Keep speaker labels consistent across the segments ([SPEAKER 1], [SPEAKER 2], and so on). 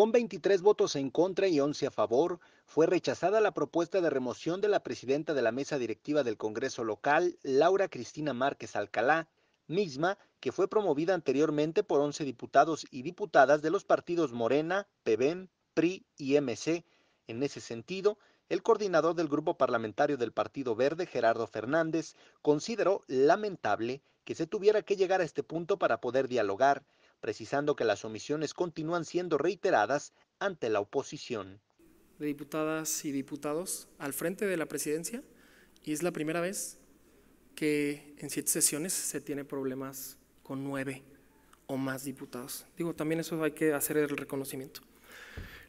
[SPEAKER 1] Con 23 votos en contra y 11 a favor, fue rechazada la propuesta de remoción de la presidenta de la mesa directiva del Congreso local, Laura Cristina Márquez Alcalá, misma que fue promovida anteriormente por 11 diputados y diputadas de los partidos Morena, PBM, PRI y MC. En ese sentido, el coordinador del grupo parlamentario del Partido Verde, Gerardo Fernández, consideró lamentable que se tuviera que llegar a este punto para poder dialogar precisando que las omisiones continúan siendo reiteradas ante la oposición.
[SPEAKER 2] De diputadas y diputados al frente de la presidencia y es la primera vez que en siete sesiones se tiene problemas con nueve o más diputados. Digo, también eso hay que hacer el reconocimiento.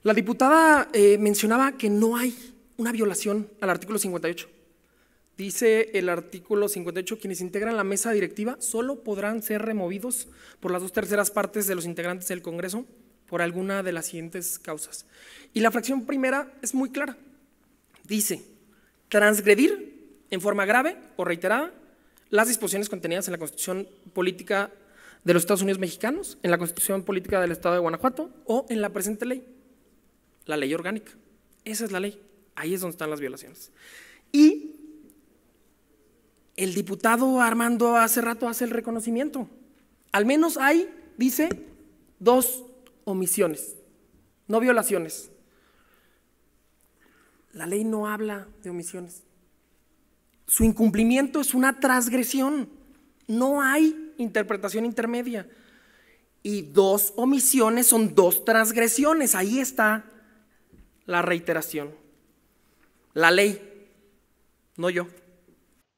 [SPEAKER 2] La diputada eh, mencionaba que no hay una violación al artículo 58. Dice el artículo 58, quienes integran la mesa directiva solo podrán ser removidos por las dos terceras partes de los integrantes del Congreso por alguna de las siguientes causas. Y la fracción primera es muy clara. Dice, transgredir en forma grave o reiterada las disposiciones contenidas en la Constitución Política de los Estados Unidos Mexicanos, en la Constitución Política del Estado de Guanajuato o en la presente ley, la ley orgánica. Esa es la ley. Ahí es donde están las violaciones. Y el diputado Armando hace rato hace el reconocimiento. Al menos hay, dice, dos omisiones, no violaciones. La ley no habla de omisiones. Su incumplimiento es una transgresión. No hay interpretación intermedia. Y dos omisiones son dos transgresiones. Ahí está
[SPEAKER 1] la reiteración. La ley, no yo.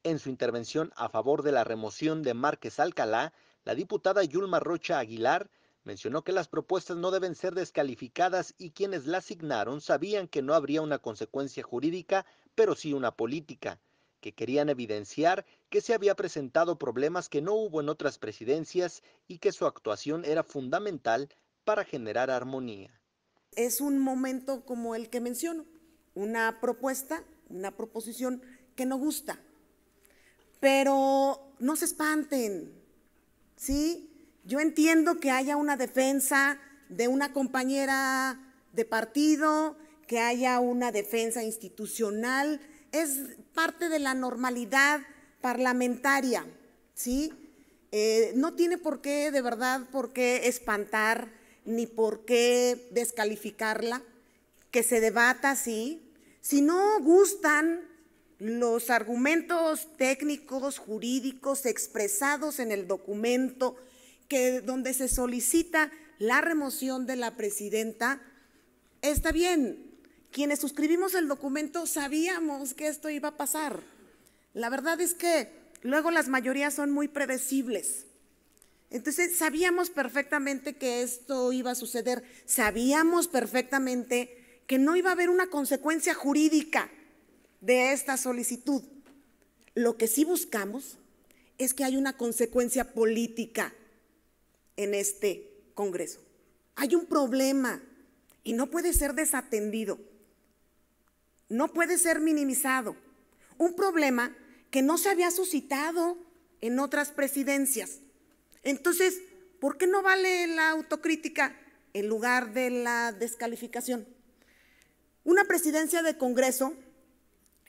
[SPEAKER 1] En su intervención a favor de la remoción de Márquez Alcalá, la diputada Yulma Rocha Aguilar mencionó que las propuestas no deben ser descalificadas y quienes la asignaron sabían que no habría una consecuencia jurídica, pero sí una política, que querían evidenciar que se había presentado problemas que no hubo en otras presidencias y que su actuación era fundamental para generar armonía.
[SPEAKER 3] Es un momento como el que menciono, una propuesta, una proposición que no gusta, pero no se espanten, ¿sí? Yo entiendo que haya una defensa de una compañera de partido, que haya una defensa institucional, es parte de la normalidad parlamentaria, ¿sí? Eh, no tiene por qué, de verdad, por qué espantar ni por qué descalificarla, que se debata, sí. Si no gustan los argumentos técnicos, jurídicos expresados en el documento donde se solicita la remoción de la presidenta, está bien. Quienes suscribimos el documento sabíamos que esto iba a pasar. La verdad es que luego las mayorías son muy predecibles. Entonces sabíamos perfectamente que esto iba a suceder, sabíamos perfectamente que no iba a haber una consecuencia jurídica de esta solicitud. Lo que sí buscamos es que hay una consecuencia política en este Congreso. Hay un problema y no puede ser desatendido, no puede ser minimizado. Un problema que no se había suscitado en otras presidencias. Entonces, ¿por qué no vale la autocrítica en lugar de la descalificación? Una presidencia de Congreso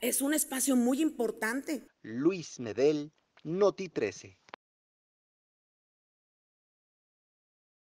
[SPEAKER 3] es un espacio muy importante.
[SPEAKER 1] Luis Medel, Noti 13.